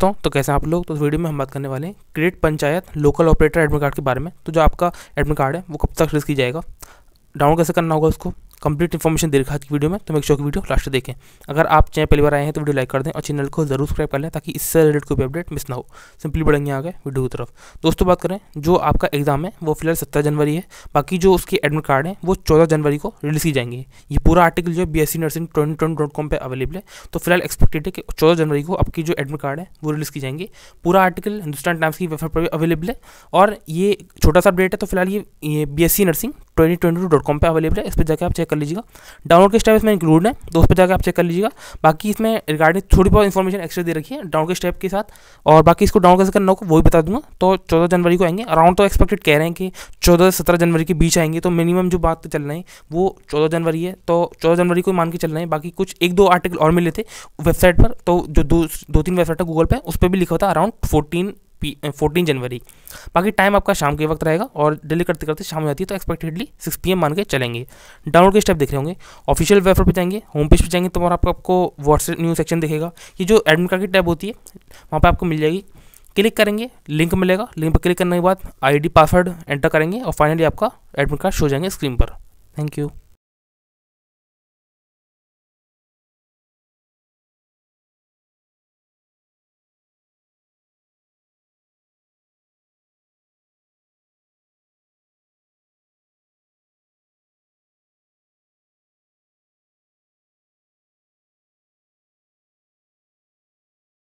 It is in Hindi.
दोस्तों तो कैसे आप लोग तो इस वीडियो में हम बात करने वाले हैं credit panchayat local operator admit card के बारे में तो जो आपका एडमिट कार्ड है वो कब तक रिलीज किया जाएगा डाउनलोड कैसे करना होगा उसको कंप्लीट इन्फॉर्मेशन दे रखा है वीडियो में तो मेक श्योर की वीडियो लास्ट देखें अगर आप चैनल पहली बार आए हैं तो वीडियो लाइक कर दें और चैनल को जरूर सब्सक्राइब कर लें ताकि इससे रिलेटेड कोई अपडेट मिस ना हो सिंपली बढ़ेंगे आगे वीडियो की तरफ दोस्तों बात करें जो आपका एग्जाम है वो फिलहाल सत्रह जनवरी है बाकी जो उसके एडमिट कार्ड है वो चौदह जनवरी को रिलीज की जाएंगे ये पूरा आर्टिकल जो है B S C nursing twenty twenty dot com पर अवेलेबल है तो फिलहाल एक्सपेक्टेड है कि चौदह जनवरी को आपकी जो एडमिट कार्ड है वो रिलीज की जाएंगे पूरा आर्टिकल हिंदुस्तान टाइम्स की वेबसाइट पर भी अवेलेबल है और ये छोटा सा अपडेट है तो फिलहाल ये B S C nursing twenty twenty two dot com पर अवेलेबल है इस पर जाकर आप चेक कर लीजिएगा डाउनलोड के स्टेप इसमें इंक्लूड है तो उस पर जाकर आप चेक कर लीजिएगा बाकी इसमें रिगार्डिंग थोड़ी बहुत इन्फॉर्मेशन एक्स्ट्रा दे रखी है डाउनलोड के स्टेप के साथ और बाकी इसको डाउनलोड कैसे करना होगा वो भी बता दूंगा तो चौदह जनवरी को आएंगे अराउंड तो एक्सपेक्टेड कह रहे हैं कि चौदह से सत्रह जनवरी के बीच आएंगे तो मिनिमम जो बात चल रही है वो चौदह जनवरी है तो चौदह जनवरी को मान के चल रहे हैं बाकी कुछ एक दो आर्टिकल और मिले थे वेबसाइट पर तो जो दो दो तीन वेबसाइट है गूगल पर उस पर भी लिखा था अराउंड फोर्टीन पी फोर्टीन जनवरी बाकी टाइम आपका शाम के वक्त रहेगा और डिले करते करते शाम हो जाती है तो एक्सपेक्टेडली सिक्स पी मान के चलेंगे डाउनलोड के स्टेप देख रहे होंगे ऑफिशियल वेबसाइट पर जाएंगे होम पेज पर जाएंगे तो वहाँ आपको आपको व्हाट्सएप न्यूज़ सेक्शन दिखेगा ये जो एडमिट कार्ड की टैब होती है वहाँ पर आपको मिल जाएगी क्लिक करेंगे लिंक मिलेगा लिंक पर क्लिक करने के बाद आईडी पासवर्ड एंटर करेंगे और फाइनली आपका एडमिट कार्ड शो जाएंगे स्क्रीन पर थैंक यू